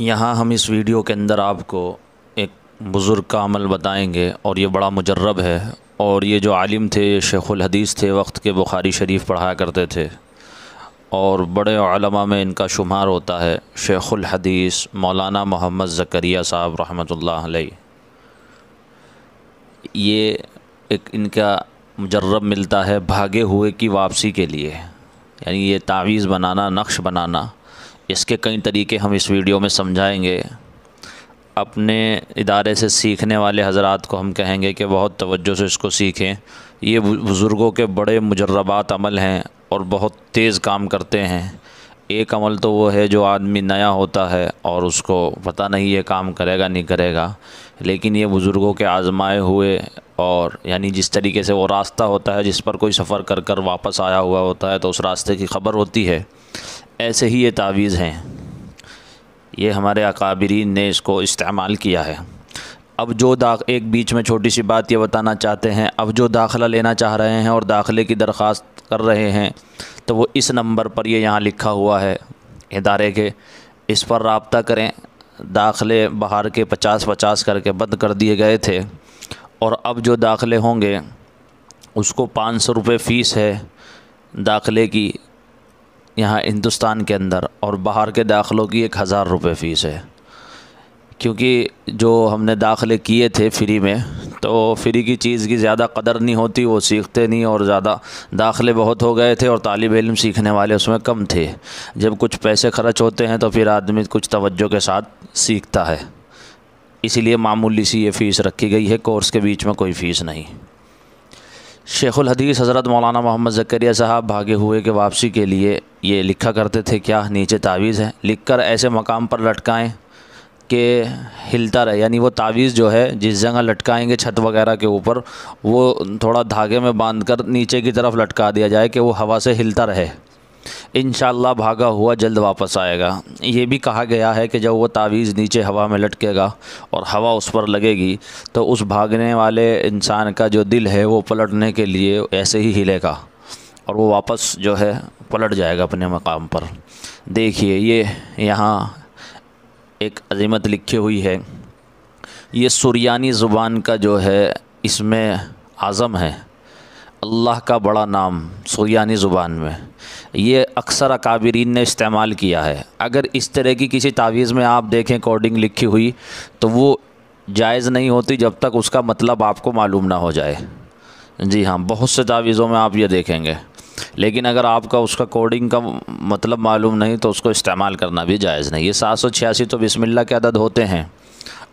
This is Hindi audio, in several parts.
यहाँ हम इस वीडियो के अंदर आपको एक बुज़ुर्ग का अमल बताएंगे और ये बड़ा मुजरब है और ये जो आलिम थे शेखुल हदीस थे वक्त के बुखारी शरीफ पढ़ाया करते थे और बड़े आलमा में इनका शुमार होता है शेखुल हदीस मौलाना मोहम्मद ज़करिया साहब रहमतुल्लाह अलैह ये एक इनका मुजरब मिलता है भागे हुए की वापसी के लिए यानी ये तावीज़ बनाना नक्श बनाना इसके कई तरीके हम इस वीडियो में समझाएंगे अपने इदारे से सीखने वाले हजरात को हम कहेंगे कि बहुत तवज्जो से इसको सीखें ये बुज़ुर्गों के बड़े मुजरबात अमल हैं और बहुत तेज़ काम करते हैं एक अमल तो वो है जो आदमी नया होता है और उसको पता नहीं ये काम करेगा नहीं करेगा लेकिन ये बुज़ुर्गों के आजमाए हुए और यानी जिस तरीके से वो रास्ता होता है जिस पर कोई सफ़र कर कर वापस आया हुआ होता है तो उस रास्ते की ख़बर होती है ऐसे ही ये तावीज़ हैं ये हमारे अकाबरीन ने इसको इस्तेमाल किया है अब जो दाख एक बीच में छोटी सी बात ये बताना चाहते हैं अब जो दाखला लेना चाह रहे हैं और दाखिले की दरख्वास्त कर रहे हैं तो वो इस नंबर पर ये यहाँ लिखा हुआ है इदारे के इस पर रबता करें दाखिले बाहर के पचास पचास करके बंद कर दिए गए थे और अब जो दाखिले होंगे उसको पाँच सौ रुपये फ़ीस है दाखिले की यहाँ हिंदुस्तान के अंदर और बाहर के दाखिलों की एक हज़ार रुपये फ़ीस है क्योंकि जो हमने दाखिले किए थे फ्री में तो फ्री की चीज़ की ज़्यादा कदर नहीं होती वो सीखते नहीं और ज़्यादा दाखिले बहुत हो गए थे और तालब इलम सीखने वाले उसमें कम थे जब कुछ पैसे खर्च होते हैं तो फिर आदमी कुछ तवज्जो के साथ सीखता है इसीलिए मामूली सी ये फ़ीस रखी गई है कोर्स के बीच में कोई फ़ीस नहीं शेखुल हदीस हज़रत मौलाना मोहम्मद ज़करिया साहब भागे हुए के वापसी के लिए ये लिखा करते थे क्या नीचे तावीज़ है लिख कर ऐसे मकाम पर लटकाएँ कि हिलता रहे यानी वो तावीज़ जो है जिस जगह लटकाएंगे छत वगैरह के ऊपर वो थोड़ा धागे में बांध कर नीचे की तरफ लटका दिया जाए कि वो हवा से हिलता रहे इन भागा हुआ जल्द वापस आएगा ये भी कहा गया है कि जब वो तावीज़ नीचे हवा में लटकेगा और हवा उस पर लगेगी तो उस भागने वाले इंसान का जो दिल है वो पलटने के लिए ऐसे ही हिलेगा और वो वापस जो है पलट जाएगा अपने मकाम पर देखिए ये यहाँ एक अजीमत लिखी हुई है ये सुरानी ज़ुबान का जो है इसमें आज़म है अल्लाह का बड़ा नाम सुरियानी ज़ुबान में ये अक्सर अकाबरीन ने इस्तेमाल किया है अगर इस तरह की किसी तावीज़ में आप देखें कोडिंग लिखी हुई तो वो जायज़ नहीं होती जब तक उसका मतलब आपको मालूम ना हो जाए जी हाँ बहुत से तावीज़ों में आप ये देखेंगे लेकिन अगर आपका उसका कोडिंग का मतलब मालूम नहीं तो उसको इस्तेमाल करना भी जायज़ नहीं ये सात सौ छियासी तो बिसमिल्ला के अदद होते हैं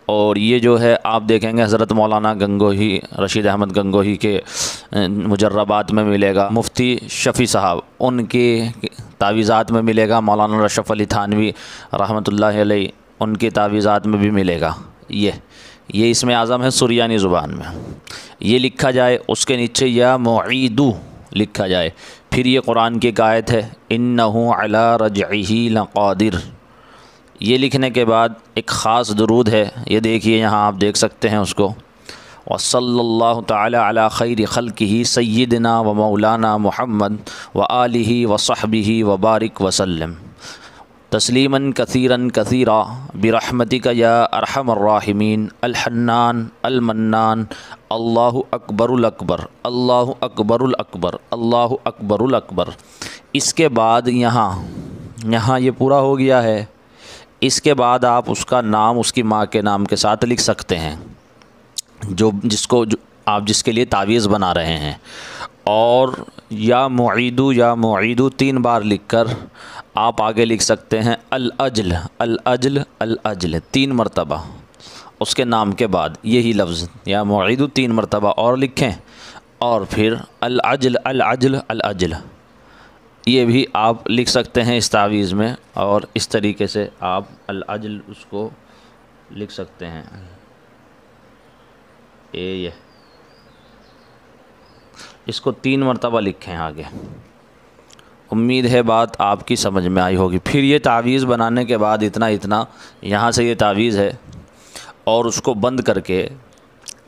और ये जो है आप देखेंगे हज़रत मौलाना गंगोही रशीद अहमद गंगोही के मुजर्रबात में मिलेगा मुफ्ती शफ़ी साहब उनके तावीज़ात में मिलेगा मौलाना रशफ़ अली थानवी रहमत उनके तावीज़ात में भी मिलेगा ये ये इसमें आज़म है सुरियानी ज़ुबान में ये लिखा जाए उसके नीचे या मीदू लिखा जाए फिर ये कुरान की एक है इन अला रजही लक़ादिर ये लिखने के बाद एक ख़ास दरूद है ये देखिए यहाँ आप देख सकते हैं उसको वसल्ला तला खैर खल ही सैदना व मौलाना मोहम्मद व आलि सहबी व बारिक वसलम तस्लीमा कसीरा कसीरा बिरहमती का या अरहमर्राहमीन अलहन्नान अलमन्नान अल्लाह अकबरुल अकबर अल्लाह अकबरुल अकबर अल्लाह अकबरुल अकबर इसके बाद यहाँ यहाँ ये पूरा हो गया है इसके बाद आप उसका नाम उसकी माँ के नाम के साथ लिख सकते हैं जो जिसको जो आप जिसके लिए तावीज़ बना रहे हैं और या मुईदू या मुईदू तीन बार लिखकर आप आगे लिख सकते हैं अल अजल अल अजल अल अजल तीन मरतबा उसके नाम के बाद यही लफ्ज़ या मुईदू तीन मरतबा और लिखें और फिर अल अजल अल अजल अल अजल ये भी आप लिख सकते हैं इस तावीज़ में और इस तरीके से आप अजल उसको लिख सकते हैं ए ये इसको तीन मरतबा लिखें आगे उम्मीद है बात आपकी समझ में आई होगी फिर ये तावीज़ बनाने के बाद इतना इतना यहाँ से ये तावीज़ है और उसको बंद करके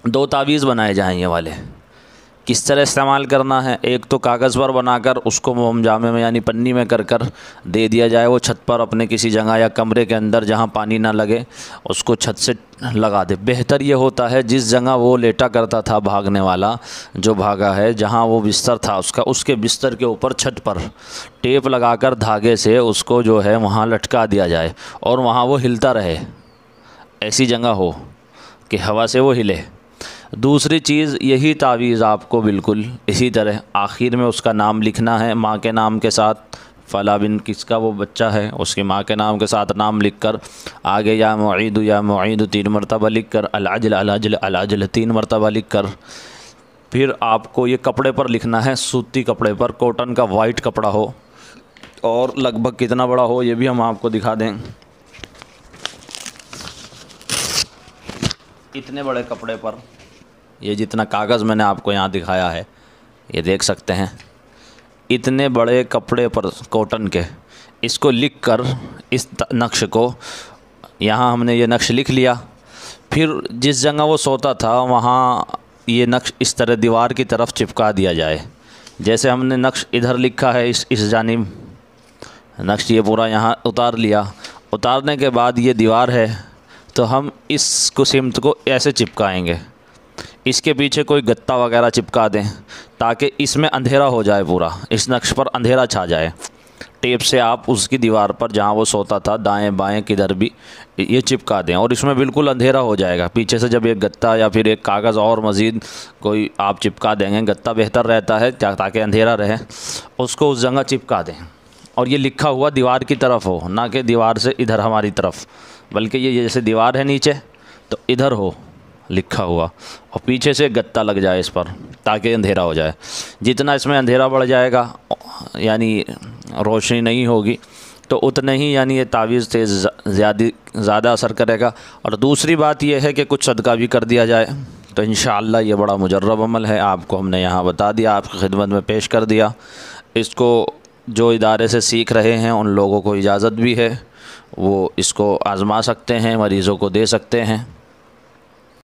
दो तावीज़ बनाए जाएँ ये वाले किस तरह इस्तेमाल करना है एक तो कागज़ पर बनाकर उसको मोम जामे में यानी पन्नी में कर कर दे दिया जाए वो छत पर अपने किसी जगह या कमरे के अंदर जहाँ पानी ना लगे उसको छत से लगा दे बेहतर ये होता है जिस जगह वो लेटा करता था भागने वाला जो भागा है जहाँ वो बिस्तर था उसका उसके बिस्तर के ऊपर छत पर टेप कर धागे से उसको जो है वहाँ लटका दिया जाए और वहाँ वो हिलता रहे ऐसी जगह हो कि हवा से वो हिले दूसरी चीज़ यही तावीज़ आपको बिल्कुल इसी तरह आखिर में उसका नाम लिखना है माँ के नाम के साथ फ़ला बिन किसका वो बच्चा है उसकी माँ के नाम के साथ नाम लिख कर आगे या मुईद या मुईद तीन मरतबा लिख कर अलाजल अलाजल अलाजल तीन मरतबा लिख कर फिर आपको ये कपड़े पर लिखना है सूती कपड़े पर कॉटन का वाइट कपड़ा हो और लगभग कितना बड़ा हो ये भी हम आपको दिखा दें इतने बड़े कपड़े पर ये जितना कागज़ मैंने आपको यहाँ दिखाया है ये देख सकते हैं इतने बड़े कपड़े पर कॉटन के इसको लिख कर इस नक्श को यहाँ हमने ये नक्श लिख लिया फिर जिस जगह वो सोता था वहाँ ये नक्श इस तरह दीवार की तरफ चिपका दिया जाए जैसे हमने नक्श इधर लिखा है इस इस जानब नक्श ये पूरा यहाँ उतार लिया उतारने के बाद ये दीवार है तो हम इस कुमत को ऐसे चिपकाएंगे इसके पीछे कोई गत्ता वगैरह चिपका दें ताकि इसमें अंधेरा हो जाए पूरा इस नक्श पर अंधेरा छा जाए टेप से आप उसकी दीवार पर जहाँ वो सोता था दाएं बाएं किधर भी ये चिपका दें और इसमें बिल्कुल अंधेरा हो जाएगा पीछे से जब एक गत्ता या फिर एक कागज़ और मज़ीद कोई आप चिपका देंगे गत्ता बेहतर रहता है ताकि अंधेरा रहे उसको उस जगह चिपका दें और ये लिखा हुआ दीवार की तरफ हो ना कि दीवार से इधर हमारी तरफ बल्कि ये जैसे दीवार है नीचे तो इधर हो लिखा हुआ और पीछे से गत्ता लग जाए इस पर ताकि अंधेरा हो जाए जितना इसमें अंधेरा बढ़ जाएगा यानी रोशनी नहीं होगी तो उतने ही यानी ये तावीज़ तेज़ ज़्यादा ज़्यादा असर करेगा और दूसरी बात यह है कि कुछ सदका भी कर दिया जाए तो इन ये बड़ा मुजरब अमल है आपको हमने यहाँ बता दिया आपकी खिदमत में पेश कर दिया इसको जो इदारे से सीख रहे हैं उन लोगों को इजाज़त भी है वो इसको आज़मा सकते हैं मरीज़ों को दे सकते हैं